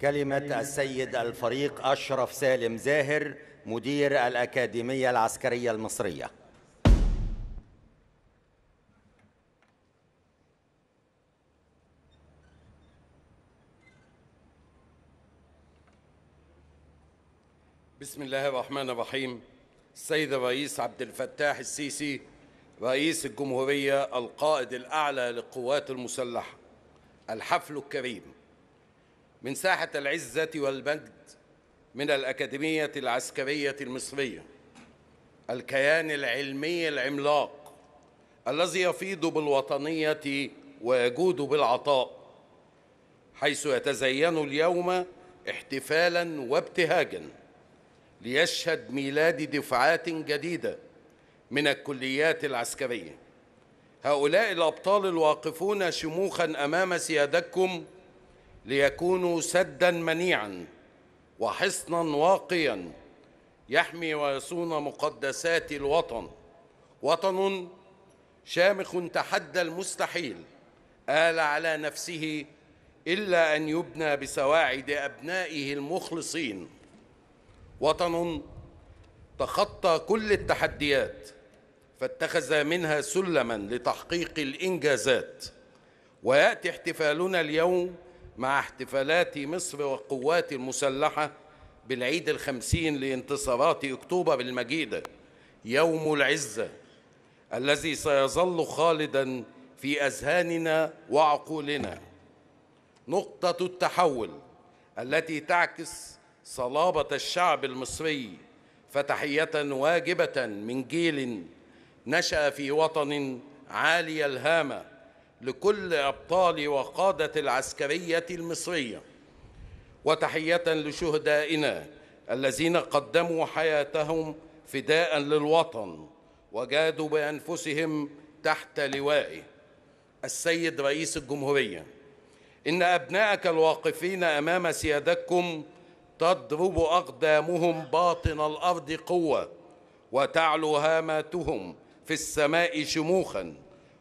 كلمة السيد الفريق أشرف سالم زاهر مدير الأكاديمية العسكرية المصرية بسم الله الرحمن الرحيم السيد الرئيس عبد الفتاح السيسي رئيس الجمهورية القائد الأعلى للقوات المسلحة الحفل الكريم من ساحة العزة والمجد من الأكاديمية العسكرية المصرية الكيان العلمي العملاق الذي يفيض بالوطنية ويجود بالعطاء حيث يتزين اليوم احتفالا وابتهاجا ليشهد ميلاد دفعات جديدة من الكليات العسكرية هؤلاء الأبطال الواقفون شموخا أمام سيادتكم ليكونوا سدا منيعا وحصنا واقيا يحمي ويصون مقدسات الوطن وطن شامخ تحدى المستحيل آل على نفسه إلا أن يبنى بسواعد أبنائه المخلصين وطن تخطى كل التحديات فاتخذ منها سلما لتحقيق الإنجازات ويأتي احتفالنا اليوم مع احتفالات مصر والقوات المسلحة بالعيد الخمسين لانتصارات أكتوبر المجيدة يوم العزة الذي سيظل خالدا في أذهاننا وعقولنا نقطة التحول التي تعكس صلابة الشعب المصري فتحية واجبة من جيل نشأ في وطن عالي الهامة لكل أبطال وقادة العسكرية المصرية وتحية لشهدائنا الذين قدموا حياتهم فداء للوطن وجادوا بأنفسهم تحت لوائه السيد رئيس الجمهورية إن أبناءك الواقفين أمام سيادتكم تضرب أقدامهم باطن الأرض قوة وتعلو هاماتهم في السماء شموخاً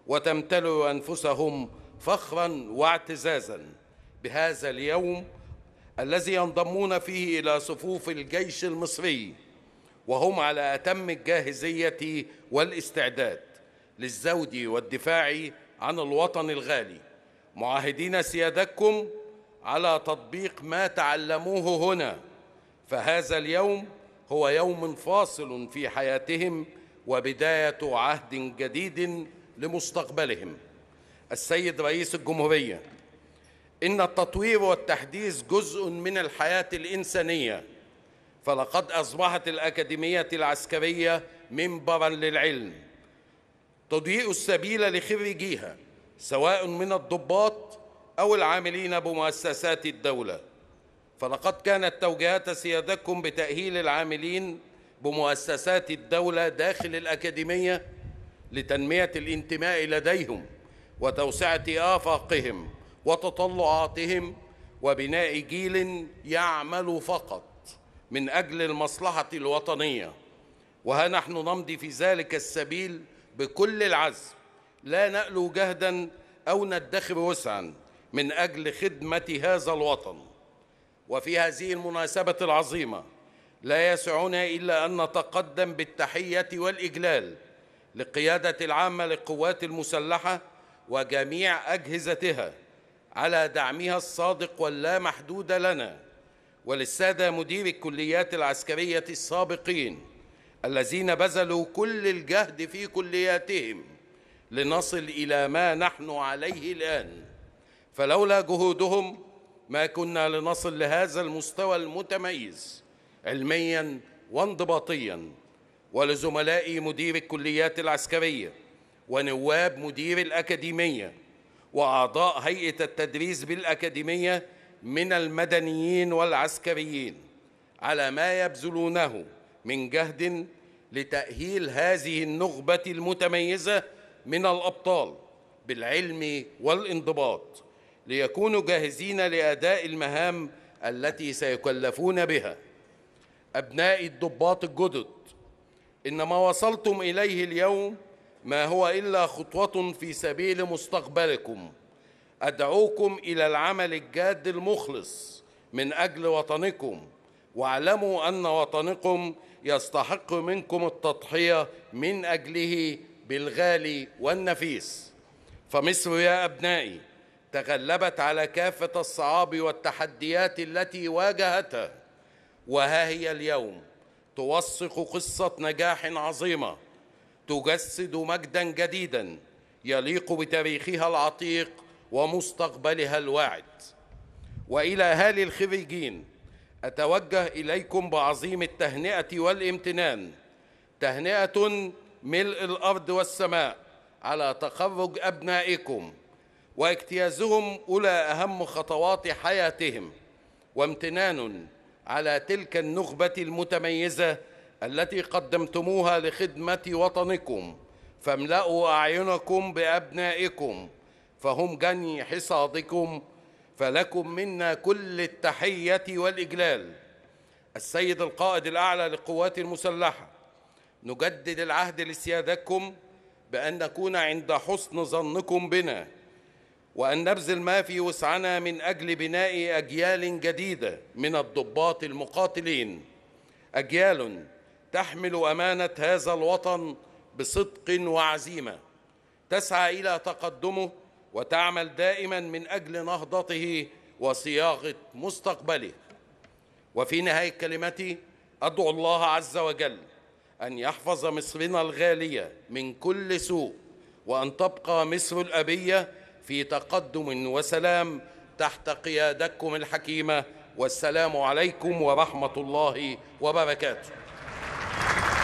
وتمتلئ أنفسهم فخرا واعتزازا بهذا اليوم الذي ينضمون فيه إلى صفوف الجيش المصري وهم على أتم الجاهزية والاستعداد للزود والدفاع عن الوطن الغالي معاهدين سيادتكم على تطبيق ما تعلموه هنا فهذا اليوم هو يوم فاصل في حياتهم وبداية عهد جديد لمستقبلهم السيد رئيس الجمهورية إن التطوير والتحديث جزء من الحياة الإنسانية فلقد أصبحت الأكاديمية العسكرية منبرا للعلم تضيء السبيل لخريجيها سواء من الضباط أو العاملين بمؤسسات الدولة فلقد كانت توجيهات سيادتكم بتأهيل العاملين بمؤسسات الدولة داخل الأكاديمية لتنمية الانتماء لديهم وتوسعة آفاقهم وتطلعاتهم وبناء جيل يعمل فقط من أجل المصلحة الوطنية وها نحن نمضي في ذلك السبيل بكل العزم لا نألو جهدا أو ندخر وسعا من أجل خدمة هذا الوطن وفي هذه المناسبة العظيمة لا يسعنا إلا أن نتقدم بالتحية والإجلال للقيادة العامة للقوات المسلحة وجميع أجهزتها على دعمها الصادق واللا محدود لنا وللسادة مديري الكليات العسكرية السابقين الذين بذلوا كل الجهد في كلياتهم لنصل إلى ما نحن عليه الآن فلولا جهودهم ما كنا لنصل لهذا المستوى المتميز علمياً وانضباطياً ولزملائي مدير الكليات العسكرية ونواب مدير الأكاديمية وأعضاء هيئة التدريس بالأكاديمية من المدنيين والعسكريين على ما يبذلونه من جهد لتأهيل هذه النخبة المتميزة من الأبطال بالعلم والانضباط ليكونوا جاهزين لأداء المهام التي سيكلفون بها أبناء الضباط الجدد إن ما وصلتم إليه اليوم ما هو إلا خطوة في سبيل مستقبلكم أدعوكم إلى العمل الجاد المخلص من أجل وطنكم واعلموا أن وطنكم يستحق منكم التضحية من أجله بالغالي والنفيس فمصر يا أبنائي تغلبت على كافة الصعاب والتحديات التي واجهتها وها هي اليوم توثق قصة نجاح عظيمة تجسد مجدا جديدا يليق بتاريخها العتيق ومستقبلها الواعد وإلى أهالي الخريجين أتوجه إليكم بعظيم التهنئة والامتنان تهنئة ملء الأرض والسماء على تخرج أبنائكم واجتيازهم أولى أهم خطوات حياتهم وامتنان على تلك النخبة المتميزة التي قدمتموها لخدمة وطنكم فاملأوا أعينكم بأبنائكم فهم جني حصادكم فلكم منا كل التحية والإجلال السيد القائد الأعلى للقوات المسلحة نجدد العهد لسيادتكم بأن نكون عند حسن ظنكم بنا وأن نبذل ما في وسعنا من أجل بناء أجيال جديدة من الضباط المقاتلين أجيال تحمل أمانة هذا الوطن بصدق وعزيمة تسعى إلى تقدمه وتعمل دائما من أجل نهضته وصياغة مستقبله وفي نهاية كلمتي أدعو الله عز وجل أن يحفظ مصرنا الغالية من كل سوء وأن تبقى مصر الأبية في تقدم وسلام تحت قيادتكم الحكيمه والسلام عليكم ورحمه الله وبركاته